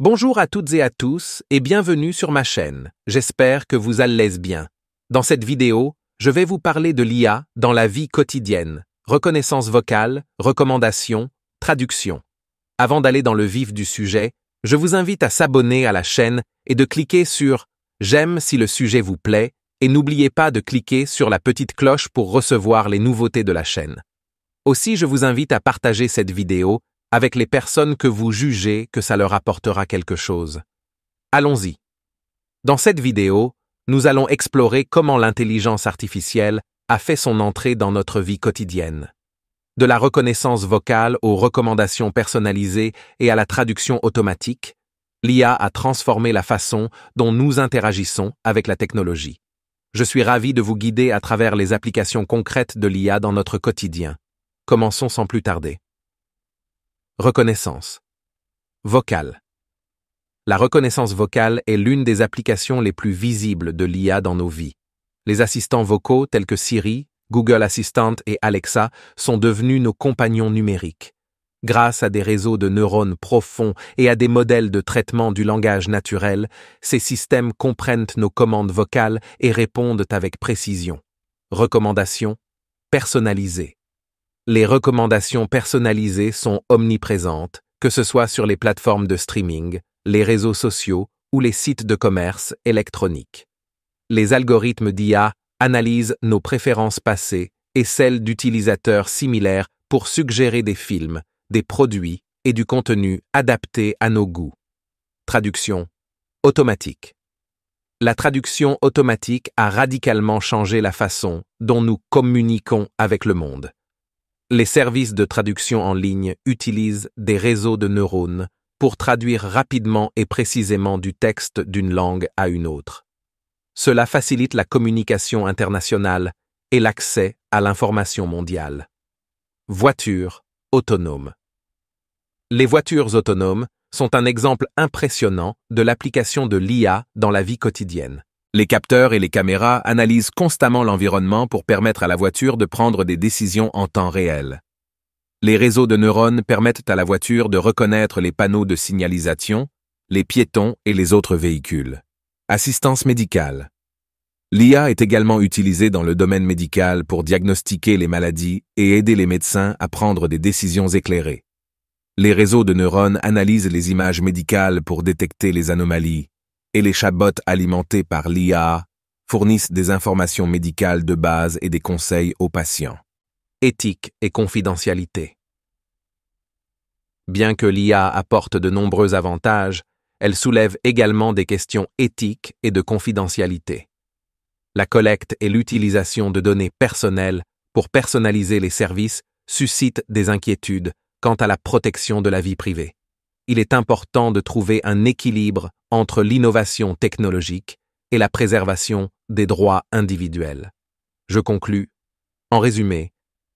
Bonjour à toutes et à tous et bienvenue sur ma chaîne. J'espère que vous allez bien. Dans cette vidéo, je vais vous parler de l'IA dans la vie quotidienne, reconnaissance vocale, recommandation, traduction. Avant d'aller dans le vif du sujet, je vous invite à s'abonner à la chaîne et de cliquer sur « J'aime si le sujet vous plaît » et n'oubliez pas de cliquer sur la petite cloche pour recevoir les nouveautés de la chaîne. Aussi, je vous invite à partager cette vidéo avec les personnes que vous jugez que ça leur apportera quelque chose. Allons-y. Dans cette vidéo, nous allons explorer comment l'intelligence artificielle a fait son entrée dans notre vie quotidienne. De la reconnaissance vocale aux recommandations personnalisées et à la traduction automatique, l'IA a transformé la façon dont nous interagissons avec la technologie. Je suis ravi de vous guider à travers les applications concrètes de l'IA dans notre quotidien. Commençons sans plus tarder. Reconnaissance. Vocale. La reconnaissance vocale est l'une des applications les plus visibles de l'IA dans nos vies. Les assistants vocaux tels que Siri, Google Assistant et Alexa sont devenus nos compagnons numériques. Grâce à des réseaux de neurones profonds et à des modèles de traitement du langage naturel, ces systèmes comprennent nos commandes vocales et répondent avec précision. Recommandations personnalisées les recommandations personnalisées sont omniprésentes, que ce soit sur les plateformes de streaming, les réseaux sociaux ou les sites de commerce électronique. Les algorithmes d'IA analysent nos préférences passées et celles d'utilisateurs similaires pour suggérer des films, des produits et du contenu adapté à nos goûts. Traduction automatique. La traduction automatique a radicalement changé la façon dont nous communiquons avec le monde. Les services de traduction en ligne utilisent des réseaux de neurones pour traduire rapidement et précisément du texte d'une langue à une autre. Cela facilite la communication internationale et l'accès à l'information mondiale. Voitures autonomes. Les voitures autonomes sont un exemple impressionnant de l'application de l'IA dans la vie quotidienne. Les capteurs et les caméras analysent constamment l'environnement pour permettre à la voiture de prendre des décisions en temps réel. Les réseaux de neurones permettent à la voiture de reconnaître les panneaux de signalisation, les piétons et les autres véhicules. Assistance médicale. L'IA est également utilisée dans le domaine médical pour diagnostiquer les maladies et aider les médecins à prendre des décisions éclairées. Les réseaux de neurones analysent les images médicales pour détecter les anomalies, et les chatbots alimentés par l'IA fournissent des informations médicales de base et des conseils aux patients. Éthique et confidentialité. Bien que l'IA apporte de nombreux avantages, elle soulève également des questions éthiques et de confidentialité. La collecte et l'utilisation de données personnelles pour personnaliser les services suscitent des inquiétudes quant à la protection de la vie privée il est important de trouver un équilibre entre l'innovation technologique et la préservation des droits individuels. Je conclus. En résumé,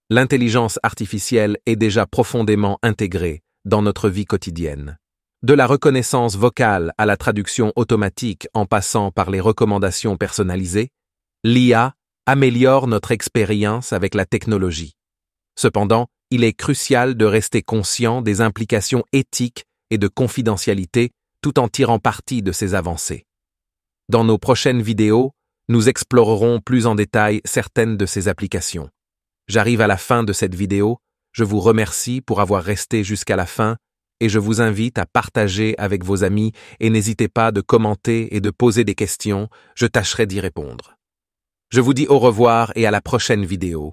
l'intelligence artificielle est déjà profondément intégrée dans notre vie quotidienne. De la reconnaissance vocale à la traduction automatique en passant par les recommandations personnalisées, l'IA améliore notre expérience avec la technologie. Cependant, il est crucial de rester conscient des implications éthiques et de confidentialité tout en tirant parti de ces avancées. Dans nos prochaines vidéos, nous explorerons plus en détail certaines de ces applications. J'arrive à la fin de cette vidéo, je vous remercie pour avoir resté jusqu'à la fin et je vous invite à partager avec vos amis et n'hésitez pas de commenter et de poser des questions, je tâcherai d'y répondre. Je vous dis au revoir et à la prochaine vidéo.